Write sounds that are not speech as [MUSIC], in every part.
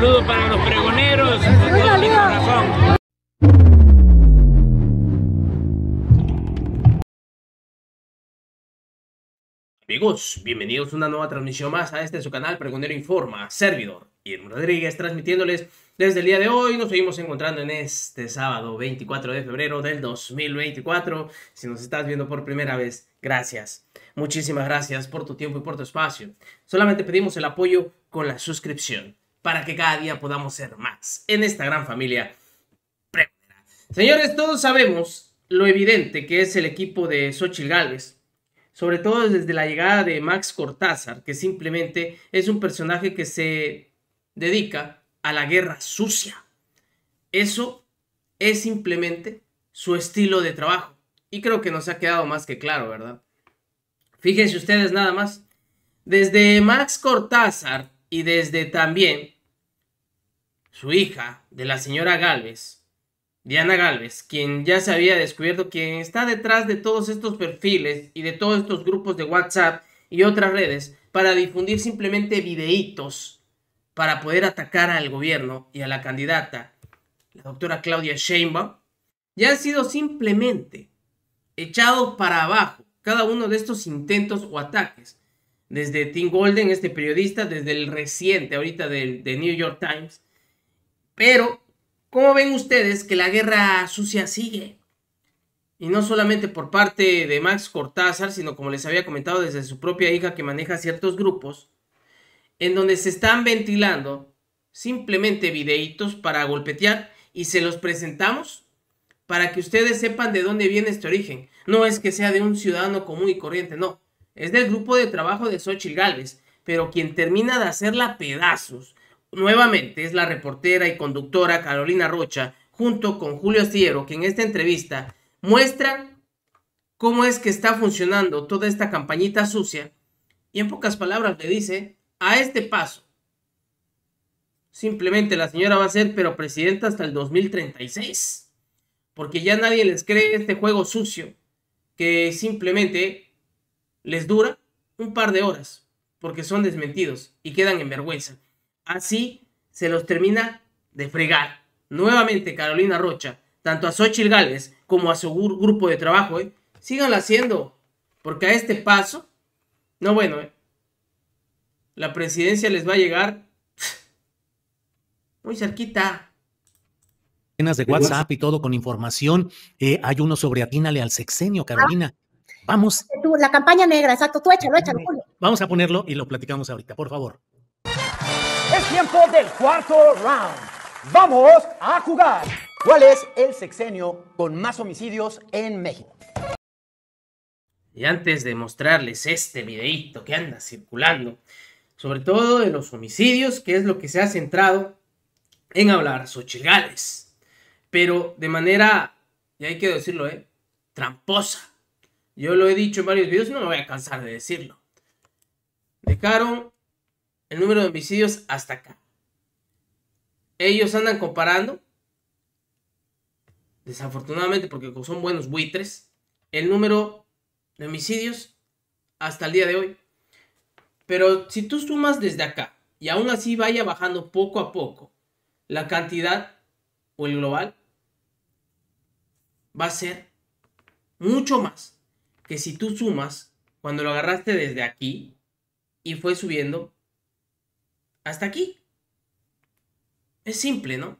saludo para los pregoneros de todo mi corazón. Amigos, bienvenidos a una nueva transmisión más a este su canal Pregonero Informa, servidor y Rodríguez, transmitiéndoles desde el día de hoy. Nos seguimos encontrando en este sábado 24 de febrero del 2024. Si nos estás viendo por primera vez, gracias. Muchísimas gracias por tu tiempo y por tu espacio. Solamente pedimos el apoyo con la suscripción para que cada día podamos ser más en esta gran familia. Señores, todos sabemos lo evidente que es el equipo de Xochitl Gálvez... sobre todo desde la llegada de Max Cortázar, que simplemente es un personaje que se dedica a la guerra sucia. Eso es simplemente su estilo de trabajo. Y creo que nos ha quedado más que claro, ¿verdad? Fíjense ustedes nada más. Desde Max Cortázar y desde también su hija, de la señora Galvez, Diana Galvez, quien ya se había descubierto quien está detrás de todos estos perfiles y de todos estos grupos de WhatsApp y otras redes para difundir simplemente videitos para poder atacar al gobierno y a la candidata, la doctora Claudia Sheinbaum, ya han sido simplemente echado para abajo cada uno de estos intentos o ataques. Desde Tim Golden, este periodista, desde el reciente ahorita del de New York Times, pero, ¿cómo ven ustedes que la guerra sucia sigue? Y no solamente por parte de Max Cortázar, sino como les había comentado desde su propia hija que maneja ciertos grupos, en donde se están ventilando simplemente videitos para golpetear y se los presentamos para que ustedes sepan de dónde viene este origen. No es que sea de un ciudadano común y corriente, no. Es del grupo de trabajo de Xochitl Galvez, pero quien termina de hacerla pedazos nuevamente es la reportera y conductora Carolina Rocha, junto con Julio Astillero que en esta entrevista muestra cómo es que está funcionando toda esta campañita sucia. Y en pocas palabras le dice, a este paso, simplemente la señora va a ser pero presidenta hasta el 2036. Porque ya nadie les cree este juego sucio que simplemente les dura un par de horas porque son desmentidos y quedan en vergüenza. Así se los termina de fregar. Nuevamente Carolina Rocha, tanto a Xochitl Gales como a su grupo de trabajo, ¿eh? síganla haciendo, porque a este paso, no bueno, ¿eh? la presidencia les va a llegar muy cerquita de WhatsApp y todo con información. Eh, hay uno sobre atínale al sexenio, ah. Carolina. Vamos. la campaña negra, exacto. Tú échalo, échalo. Eh, Julio. Vamos a ponerlo y lo platicamos ahorita, por favor tiempo del cuarto round. Vamos a jugar. ¿Cuál es el sexenio con más homicidios en México? Y antes de mostrarles este videíto que anda circulando, sobre todo de los homicidios, que es lo que se ha centrado en hablar Xochitl pero de manera, y hay que decirlo, ¿eh? tramposa. Yo lo he dicho en varios videos y no me voy a cansar de decirlo. Dejaron el número de homicidios hasta acá. Ellos andan comparando, desafortunadamente porque son buenos buitres, el número de homicidios hasta el día de hoy. Pero si tú sumas desde acá y aún así vaya bajando poco a poco la cantidad o el global, va a ser mucho más que si tú sumas cuando lo agarraste desde aquí y fue subiendo hasta aquí. Es simple, ¿no?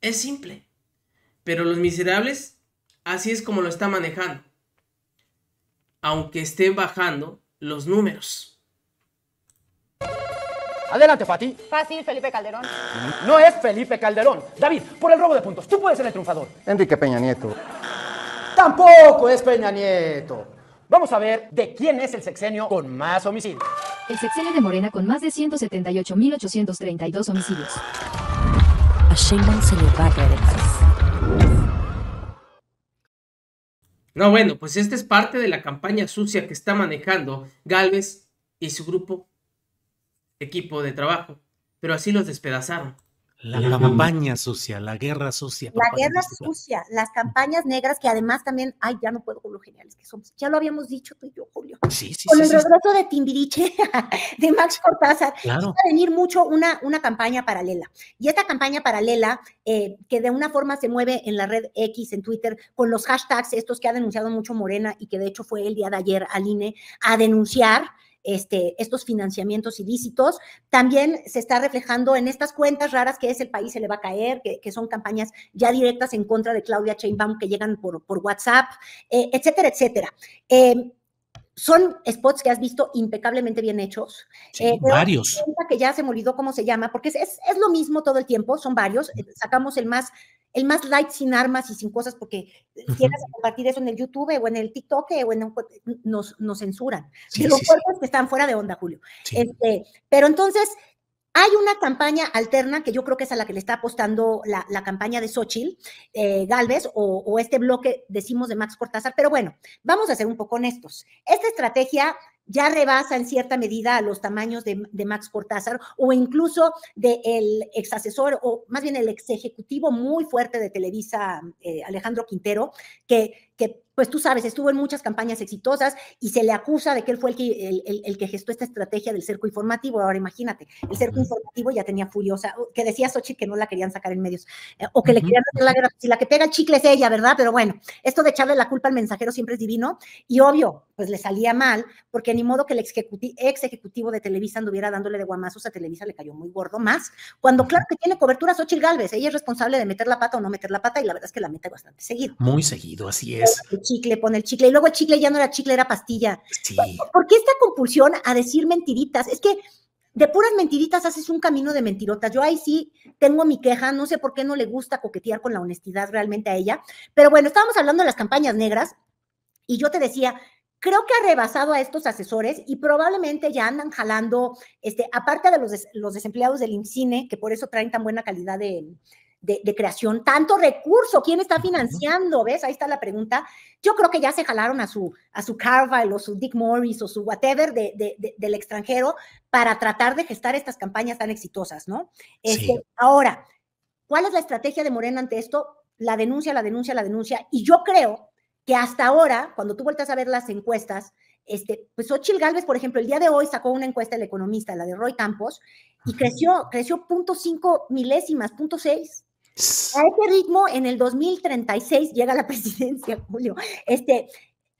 Es simple. Pero los miserables, así es como lo está manejando. Aunque esté bajando los números. Adelante, Fati. Fácil, Felipe Calderón. No es Felipe Calderón. David, por el robo de puntos, tú puedes ser el triunfador. Enrique Peña Nieto. Tampoco es Peña Nieto. Vamos a ver de quién es el sexenio con más homicidios. El sexenio de Morena con más de 178.832 homicidios. A Sheinbaum le No, bueno, pues esta es parte de la campaña sucia que está manejando Galvez y su grupo, equipo de trabajo, pero así los despedazaron. La campaña sucia, la guerra sucia. La guerra sucia, las campañas negras que además también, ay, ya no puedo con lo geniales que somos. Ya lo habíamos dicho tú y yo, Julio. Sí, sí, con el regreso de Timbiriche, [LAUGHS] de Max Cortázar, va a venir mucho una, una campaña paralela. Y esta campaña paralela, eh, que de una forma se mueve en la red X, en Twitter, con los hashtags estos que ha denunciado mucho Morena y que de hecho fue el día de ayer al INE a denunciar este, estos financiamientos ilícitos. También se está reflejando en estas cuentas raras que es el país se le va a caer, que, son campañas ya directas en contra de Claudia Chainbaum, que llegan por, WhatsApp, eh, etcétera, etcétera. Eh, son spots que has visto impecablemente bien hechos. Eh, varios. Que ya se me olvidó cómo se llama, porque es, lo mismo todo el tiempo, son varios. Sacamos el más el más light sin armas y sin cosas, porque tienes que compartir eso en el YouTube o en el TikTok o en nos, censuran. los los que están fuera de onda, Julio. Este, pero entonces, hay una campaña alterna que yo creo que es a la que le está apostando la, campaña de Xochitl, eh, Galvez, o, o, este bloque, decimos, de Max Cortázar, pero bueno, vamos a ser un poco honestos. Esta estrategia ya rebasa en cierta medida a los tamaños de, Max Cortázar o incluso del de ex asesor o más bien el ex ejecutivo muy fuerte de Televisa, eh, Alejandro Quintero, que, que, pues tú sabes, estuvo en muchas campañas exitosas y se le acusa de que él fue el que, el, que gestó esta estrategia del cerco informativo. Ahora imagínate, el cerco informativo ya tenía furiosa, que decía Sochi que no la querían sacar en medios eh, o que le querían hacer la guerra. Si la que pega el chicle es ella, ¿verdad? Pero bueno, esto de echarle la culpa al mensajero siempre es divino y obvio, pues le salía mal, porque ni modo que el ex ejecutivo de Televisa anduviera dándole de guamazos a Televisa, le cayó muy gordo más, cuando claro que tiene cobertura Xochitl Galvez, ella es responsable de meter la pata o no meter la pata, y la verdad es que la mete bastante seguido. Muy seguido, así es. El chicle, pone el chicle, y luego el chicle ya no era chicle, era pastilla. Sí. ¿Por esta compulsión a decir mentiritas? Es que de puras mentiritas haces un camino de mentirotas. Yo ahí sí tengo mi queja, no sé por qué no le gusta coquetear con la honestidad realmente a ella, pero bueno, estábamos hablando de las campañas negras y yo te decía, creo que ha rebasado a estos asesores y probablemente ya andan jalando, este, aparte de los, los desempleados del IMCINE, que por eso traen tan buena calidad de, creación, tanto recurso, ¿quién está financiando? ¿Ves? Ahí está la pregunta. Yo creo que ya se jalaron a su, a su o su Dick Morris o su whatever del extranjero para tratar de gestar estas campañas tan exitosas, ¿no? Este, ahora, ¿cuál es la estrategia de Morena ante esto? La denuncia, la denuncia, la denuncia. Y yo creo que hasta ahora, cuando tú vueltas a ver las encuestas, este, pues Ochil Galvez, por ejemplo, el día de hoy sacó una encuesta el economista, la de Roy Campos, y creció, creció cinco milésimas, seis A ese ritmo, en el 2036 llega la [LAUGHS] presidencia, Julio. Este,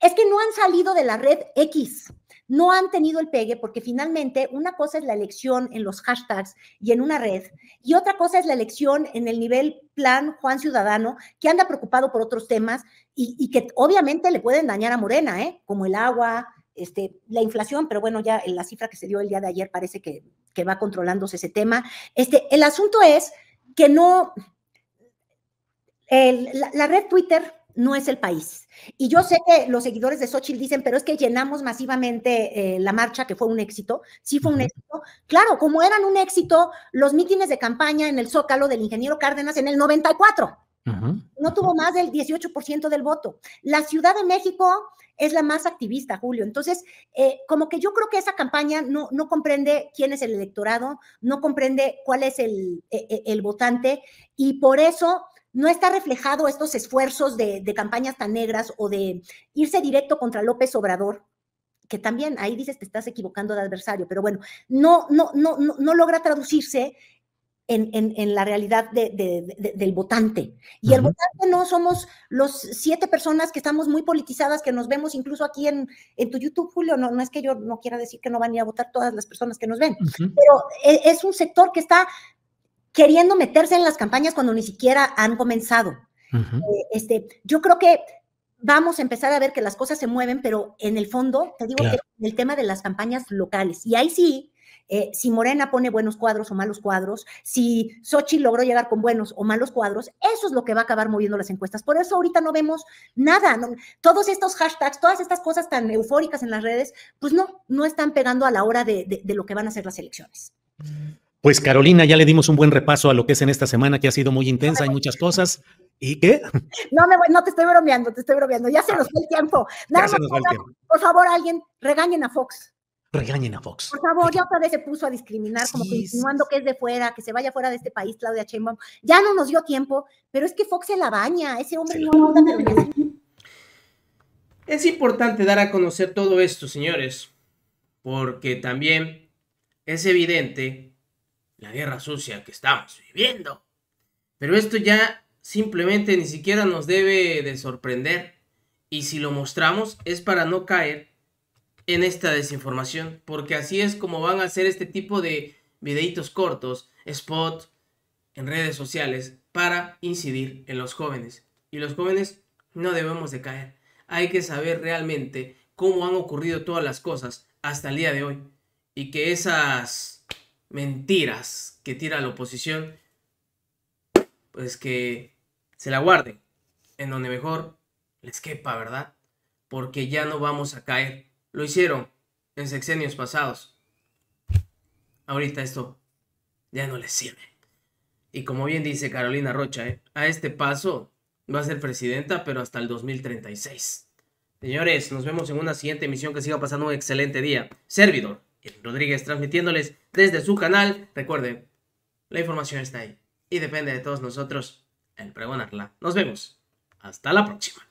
es que no han salido de la red X no han tenido el pegue porque finalmente una cosa es la elección en los hashtags y en una red y otra cosa es la elección en el nivel plan Juan Ciudadano que anda preocupado por otros temas y, que obviamente le pueden dañar a Morena, ¿eh? como el agua, este, la inflación, pero bueno, ya la cifra que se dio el día de ayer parece que, va controlándose ese tema. Este, el asunto es que no, la red Twitter no es el país. Y yo sé que los seguidores de Xochitl dicen, pero es que llenamos masivamente eh, la marcha, que fue un éxito. Sí fue un éxito. Claro, como eran un éxito los mítines de campaña en el Zócalo del ingeniero Cárdenas en el 94. No tuvo más del 18% del voto. La Ciudad de México es la más activista, Julio. Entonces, eh, como que yo creo que esa campaña no, no comprende quién es el electorado, no comprende cuál es el e, e, votante, y por eso no está reflejado estos esfuerzos de, campañas tan negras o de irse directo contra López Obrador, que también ahí dices te estás equivocando de adversario, pero bueno, no, no, no, no, logra traducirse en, la realidad del votante. Y el votante no somos los siete personas que estamos muy politizadas, que nos vemos incluso aquí en, tu YouTube, Julio. No, es que yo no quiera decir que no van a ir a votar todas las personas que nos ven, pero e, es un sector que está queriendo meterse en las campañas cuando ni siquiera han comenzado. Eh, este, yo creo que vamos a empezar a ver que las cosas se mueven, pero en el fondo, te digo que el tema de las campañas locales, y ahí sí, eh, si Morena pone buenos cuadros o malos cuadros, si Sochi logró llegar con buenos o malos cuadros, eso es lo que va a acabar moviendo las encuestas. Por eso ahorita no vemos nada. todos estos hashtags, todas estas cosas tan eufóricas en las redes, pues no, no están pegando a la hora de, lo que van a ser las elecciones. Mm. Pues Carolina, ya le dimos un buen repaso a lo que es en esta semana, que ha sido muy intensa, hay muchas cosas. ¿Y qué? [LAUGHS] No, me no te estoy bromeando, te estoy bromeando. Ya se nos fue el tiempo. Nada más, por, favor, alguien, regañen a Fox. Regañen a Fox. Por favor, ya otra vez se puso a discriminar, como que insinuando que es de fuera, que se vaya fuera de este país, Claudia Chainbaum. Ya no nos dio tiempo, pero es que Fox se la baña, ese hombre no Es importante dar a conocer todo esto, señores, porque también es evidente la guerra sucia que estamos viviendo. Pero esto ya simplemente ni siquiera nos debe de sorprender. Y si lo mostramos es para no caer en esta desinformación, porque así es como van a hacer este tipo de videitos cortos, spot, en redes sociales, para incidir en los jóvenes. Y los jóvenes no debemos de caer. Hay que saber realmente cómo han ocurrido todas las cosas hasta el día de hoy. Y que esas mentiras que tira la oposición, pues que se la guarden en donde mejor les quepa, ¿verdad? Porque ya no vamos a caer. Lo hicieron en sexenios pasados. Ahorita esto ya no les sirve. Y como bien dice Carolina Rocha, ¿eh? a este paso va a ser presidenta, pero hasta el 2036. Señores, nos vemos en una siguiente emisión. Que siga pasando un excelente día. Servidor. Rodríguez transmitiéndoles desde su canal. Recuerde, la información está ahí y depende de todos nosotros el pregonarla. Nos vemos. Hasta la próxima.